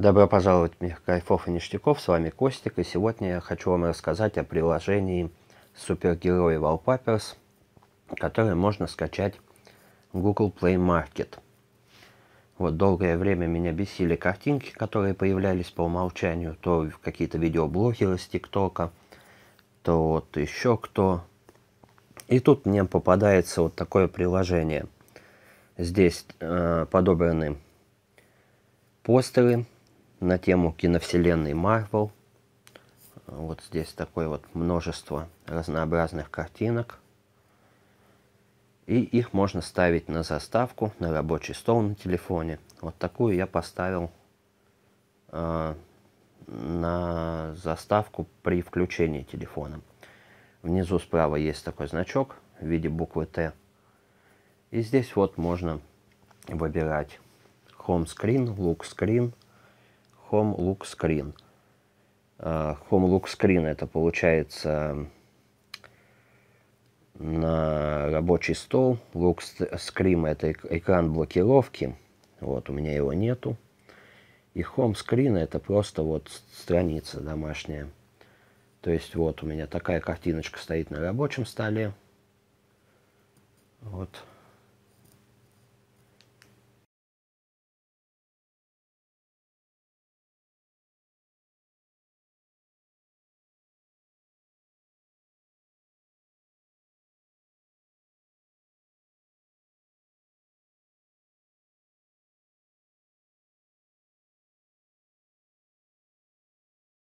Добро пожаловать в мир кайфов и ништяков, с вами Костик, и сегодня я хочу вам рассказать о приложении Супергерои Wallpapers, которое можно скачать в Google Play Market. Вот долгое время меня бесили картинки, которые появлялись по умолчанию, то какие-то видеоблогеры с ТикТока, то вот еще кто. И тут мне попадается вот такое приложение. Здесь э, подобраны постеры, на тему киновселенной Марвел. Вот здесь такое вот множество разнообразных картинок. И их можно ставить на заставку, на рабочий стол на телефоне. Вот такую я поставил э, на заставку при включении телефона. Внизу справа есть такой значок в виде буквы Т. И здесь вот можно выбирать Home Screen, Look Screen – home look screen. А, home look screen это получается на рабочий стол. Look screen это экран блокировки. Вот, у меня его нету. И home screen это просто вот страница домашняя. То есть вот у меня такая картиночка стоит на рабочем столе.